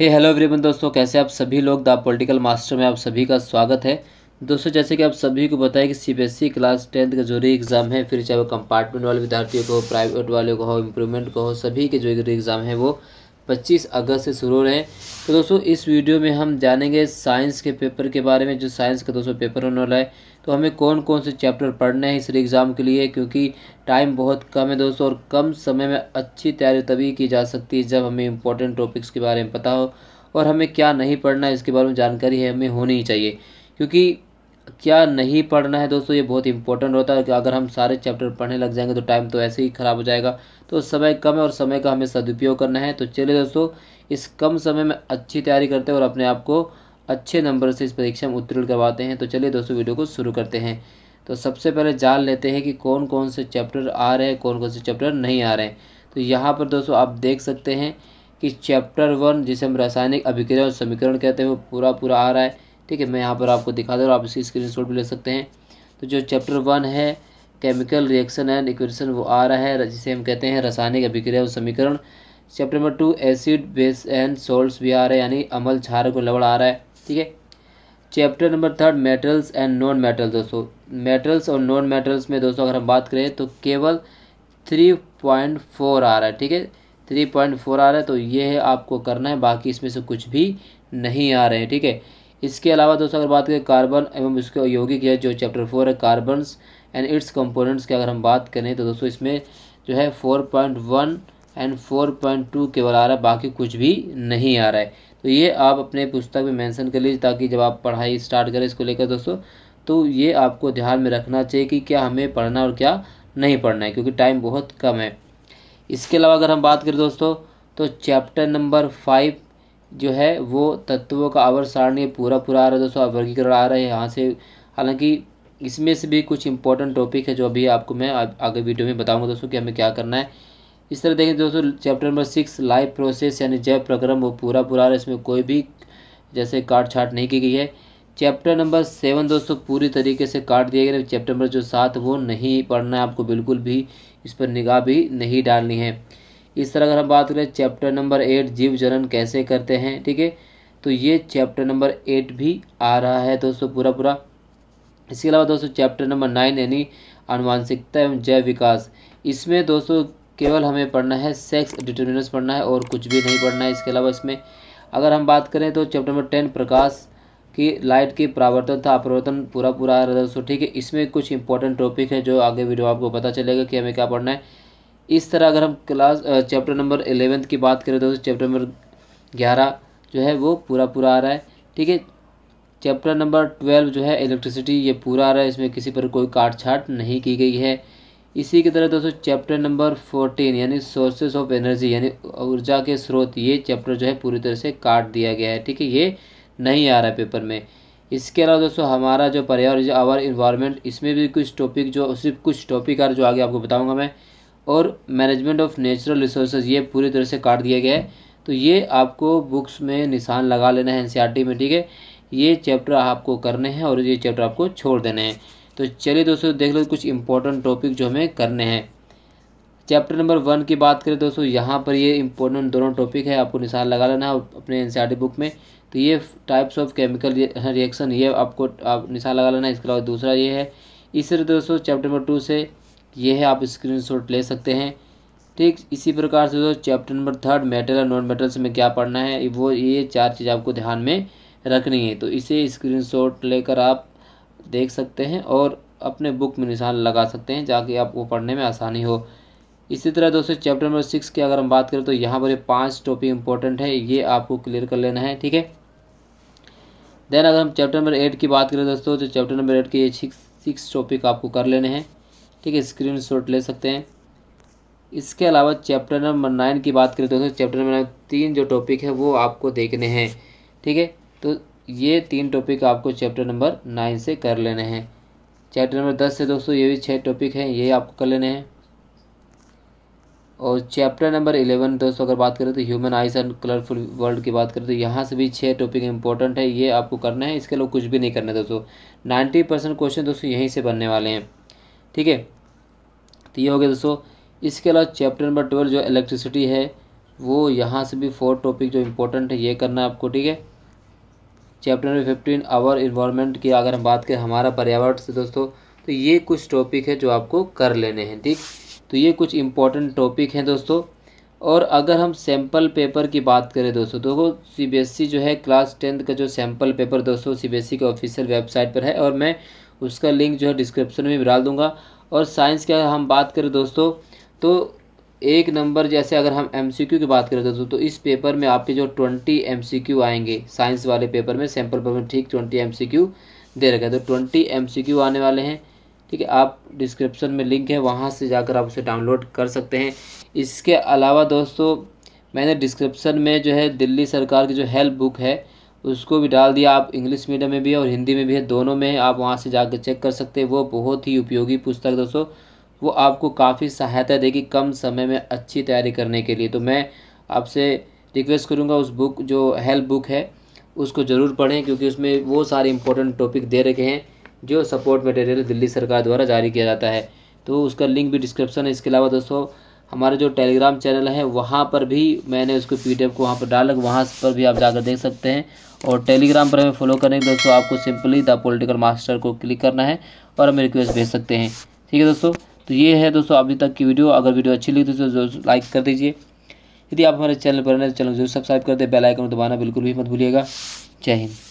हे hello everyone दोस्तों कैसे आप सभी लोग द पॉलिटिकल मास्टर में आप सभी का स्वागत है दोस्तों जैसे कि आप सभी को बताए कि सीबीएसई क्लास टेंथ का जो री एग्ज़ाम है फिर चाहे वो कंपार्टमेंट वाले विद्यार्थियों को प्राइवेट वाले को हो इम्प्रूवमेंट को हो सभी के जो री एग्ज़ाम है वो 25 अगस्त से शुरू हो रहे हैं तो दोस्तों इस वीडियो में हम जानेंगे साइंस के पेपर के बारे में जो साइंस का दोस्तों पेपर होने वाला है तो हमें कौन कौन से चैप्टर पढ़ने हैं इस एग्ज़ाम के लिए क्योंकि टाइम बहुत कम है दोस्तों और कम समय में अच्छी तैयारी तभी की जा सकती है जब हमें इंपॉर्टेंट टॉपिक्स के बारे में पता हो और हमें क्या नहीं पढ़ना है इसके बारे में जानकारी है हमें होनी ही चाहिए क्योंकि क्या नहीं पढ़ना है दोस्तों ये बहुत इंपॉर्टेंट होता है कि अगर हम सारे चैप्टर पढ़ने लग जाएंगे तो टाइम तो ऐसे ही ख़राब हो जाएगा तो समय कम है और समय का हमें सदुपयोग करना है तो चलिए दोस्तों इस कम समय में अच्छी तैयारी करते हैं और अपने आप को अच्छे नंबर से इस परीक्षा में उत्तीर्ण करवाते हैं तो चलिए दोस्तों वीडियो को शुरू करते हैं तो सबसे पहले जान लेते हैं कि कौन कौन से चैप्टर आ रहे हैं कौन कौन से चैप्टर नहीं आ रहे हैं तो यहाँ पर दोस्तों आप देख सकते हैं कि चैप्टर वन जिसे हम रासायनिक अभिक्रिया और समीकरण कहते हैं वो पूरा पूरा आ रहा है ठीक है मैं यहाँ पर आपको दिखा दे रहा हूँ आप इसी स्क्रीन भी ले सकते हैं तो जो चैप्टर वन है केमिकल रिएक्शन एंड इक्वेशन वो आ रहा है जिसे हम कहते हैं रासायनिक अभिक्रिया और समीकरण chapter number two acid base and salts भी आ रहे हैं यानी अमल छार को लवड़ आ रहा है ठीक है chapter number third metals and non metal दोस्तों मेटल्स और नॉन मेटल्स में दोस्तों अगर हम बात करें तो केवल थ्री पॉइंट फोर आ रहा है ठीक है थ्री पॉइंट फोर आ रहा है तो ये है आपको करना है बाकी इसमें से कुछ भी नहीं आ रहे हैं ठीक है इसके अलावा दोस्तों अगर बात करें कार्बन एवं इसके यौगिक है जो चैप्टर फोर है कार्बन एंड इट्स कंपोनेंट्स की अगर हम बात करें तो दोस्तों इसमें जो है four point one and four point two केवल आ रहा है बाकी कुछ भी नहीं आ रहा है तो ये आप अपने पुस्तक में मेंशन कर लीजिए ताकि जब आप पढ़ाई स्टार्ट करें इसको लेकर दोस्तों तो ये आपको ध्यान में रखना चाहिए कि क्या हमें पढ़ना और क्या नहीं पढ़ना है क्योंकि टाइम बहुत कम है इसके अलावा अगर हम बात करें दोस्तों तो चैप्टर नंबर फाइव जो है वो तत्वों का आवर सारणी पूरा पूरा आ रहा है दोस्तों वर्गीकरण आ रहा है यहाँ से हालांकि इसमें से भी कुछ इंपॉर्टेंट टॉपिक है जो अभी आपको मैं आगे वीडियो में बताऊंगा दोस्तों कि हमें क्या करना है इस तरह देखें दोस्तों chapter number six live process यानी जैव प्रक्रम वो पूरा पूरा आ रहा है इसमें कोई भी जैसे काट छाट नहीं की गई है चैप्टर नंबर सेवन दोस्तों पूरी तरीके से काट दिया गया चैप्टर नंबर जो सात वो नहीं पढ़ना है आपको बिल्कुल भी इस पर निगाह भी नहीं डालनी है इस तरह अगर हम बात करें चैप्टर नंबर एट जीव जनन कैसे करते हैं ठीक है तो ये चैप्टर नंबर एट भी आ रहा है दोस्तों पूरा पूरा इसके अलावा दोस्तों चैप्टर नंबर नाइन यानी अनुवांशिकता एवं जैव विकास इसमें दोस्तों केवल हमें पढ़ना है सेक्स डिटर्मिनेंस पढ़ना है और कुछ भी नहीं पढ़ना है इसके अलावा इसमें अगर हम बात करें तो चैप्टर नंबर टेन प्रकाश की लाइट के प्रावर्तन था अपरावर्तन पूरा पूरा आ रहा है दोस्तों ठीक है इसमें कुछ इंपॉर्टेंट टॉपिक है जो आगे वीडियो आपको पता चलेगा कि हमें क्या पढ़ना है इस तरह अगर हम क्लास चैप्टर नंबर एलेवेंथ की बात करें दोस्तों चैप्टर नंबर ग्यारह जो है वो पूरा पूरा आ रहा है ठीक है चैप्टर नंबर ट्वेल्व जो है इलेक्ट्रिसिटी ये पूरा आ रहा है इसमें किसी पर कोई काट छाट नहीं की गई है इसी की तरह दोस्तों चैप्टर नंबर फोर्टीन यानी सोर्सेज ऑफ एनर्जी यानी ऊर्जा के स्रोत ये चैप्टर जो है पूरी तरह से काट दिया गया है ठीक है ये नहीं आ रहा है पेपर में इसके अलावा दोस्तों हमारा जो पर्यावरण आवर इन्वायरमेंट इसमें भी कुछ टॉपिक जो सिर्फ कुछ टॉपिक आ जो आगे आपको बताऊँगा मैं और मैनेजमेंट ऑफ नेचुरल रिसोर्सेज ये पूरी तरह से काट दिया गया है तो ये आपको बुक्स में निशान लगा लेना है एन e में ठीक है ये चैप्टर आपको करने हैं और ये चैप्टर आपको छोड़ देने हैं तो चलिए दोस्तों देख लो कुछ इंपॉर्टेंट टॉपिक जो हमें करने हैं चैप्टर नंबर वन की बात करें दोस्तों यहाँ पर ये इंपॉर्टेंट दोनों टॉपिक है आपको निशान लगा लेना है अपने एन बुक e में तो ये टाइप्स ऑफ केमिकल रिएक्शन ये आपको आप निशान लगा लेना है इसके अलावा दूसरा ये है इस तरह दोस्तों चैप्टर नंबर टू से ये है आप स्क्रीनशॉट ले सकते हैं ठीक इसी प्रकार से दोस्तों चैप्टर नंबर थर्ड मेटल और नॉन मेटल्स में क्या पढ़ना है वो ये चार चीज़ आपको ध्यान में रखनी है तो इसे स्क्रीनशॉट लेकर आप देख सकते हैं और अपने बुक में निशान लगा सकते हैं ताकि आपको पढ़ने में आसानी हो इसी तरह दोस्तों चैप्टर नंबर सिक्स की अगर हम बात करें तो यहाँ पर पाँच टॉपिक इंपॉर्टेंट है ये आपको क्लियर कर लेना है ठीक है देन अगर हम चैप्टर नंबर एट की बात करें दोस्तों तो चैप्टर नंबर एट के ये सिक्स सिक्स टॉपिक आपको कर लेने हैं ठीक है स्क्रीन शॉट ले सकते हैं इसके अलावा चैप्टर नंबर नाइन की बात करें तो चैप्टर नंबर तीन जो टॉपिक है वो आपको देखने हैं ठीक है तो ये तीन टॉपिक आपको चैप्टर नंबर नाइन से कर लेने हैं चैप्टर नंबर दस से दोस्तों ये भी छः टॉपिक हैं ये आपको कर लेने हैं और चैप्टर नंबर इलेवन दोस्तों अगर बात करें तो human eyes and colourful world की बात करें तो यहाँ से भी छः टॉपिक इंपॉर्टेंट है ये आपको करना है इसके अलावा कुछ भी नहीं करना है दोस्तों नाइन्टी परसेंट क्वेश्चन दोस्तों यहीं से बनने वाले हैं ठीक है तो ये हो गया दोस्तों इसके अलावा चैप्टर नंबर ट्वेल्व जो इलेक्ट्रिसिटी है वो यहाँ से भी फोर टॉपिक जो इम्पोर्टेंट है ये करना है आपको ठीक है chapter number fifteen our environment की अगर हम बात करें हमारा पर्यावरण से दोस्तों तो ये कुछ टॉपिक है जो आपको कर लेने हैं ठीक तो ये कुछ इम्पोर्टेंट टॉपिक हैं दोस्तों और अगर हम सैम्पल पेपर की बात करें दोस्तों तो सी e जो है क्लास टेंथ का जो सैम्पल पेपर दोस्तों सीबीएसई e के ऑफिशियल वेबसाइट पर है और मैं उसका लिंक जो है डिस्क्रिप्शन में डाल दूंगा और साइंस का हम बात करें दोस्तों तो एक नंबर जैसे अगर हम एम की बात करें दोस्तों तो इस पेपर में आपके जो ट्वेंटी एम आएंगे साइंस वाले पेपर में सैम्पल पेपर ठीक ट्वेंटी एम दे रखा है तो ट्वेंटी एम आने वाले हैं ठीक है आप डिस्क्रिप्शन में लिंक है वहाँ से जाकर आप उसे डाउनलोड कर सकते हैं इसके अलावा दोस्तों मैंने डिस्क्रिप्शन में जो है दिल्ली सरकार की जो हेल्प बुक है उसको भी डाल दिया आप इंग्लिश मीडियम में भी है और हिंदी में भी है दोनों में है आप वहाँ से जाकर चेक कर सकते हैं वो बहुत ही उपयोगी पुस्तक दोस्तों वो आपको काफ़ी सहायता देगी कम समय में अच्छी तैयारी करने के लिए तो मैं आपसे रिक्वेस्ट करूँगा उस बुक जो हेल्प बुक है उसको ज़रूर पढ़ें क्योंकि उसमें वो सारे इंपॉर्टेंट टॉपिक दे रखे हैं जो सपोर्ट मटेरियल दिल्ली सरकार द्वारा जारी किया जाता है तो उसका लिंक भी डिस्क्रिप्शन है इसके अलावा दोस्तों हमारा जो टेलीग्राम चैनल है वहाँ पर भी मैंने उसको पी डी एफ को वहाँ पर डाला वहाँ पर भी आप जाकर देख सकते हैं और टेलीग्राम पर हमें फॉलो करेंगे दोस्तों आपको सिंपली द पोलिटिकल मास्टर को क्लिक करना है और हमें रिक्वेस्ट भेज सकते हैं ठीक है दोस्तों तो ये है दोस्तों अभी तक की वीडियो अगर वीडियो अच्छी लगी तो लाइक कर दीजिए यदि आप हमारे चैनल पर नए तो चैनल जरूर सब्सक्राइब कर दे बेल आइकन दबाना बिल्कुल भी मत भूलिएगा जय हिंद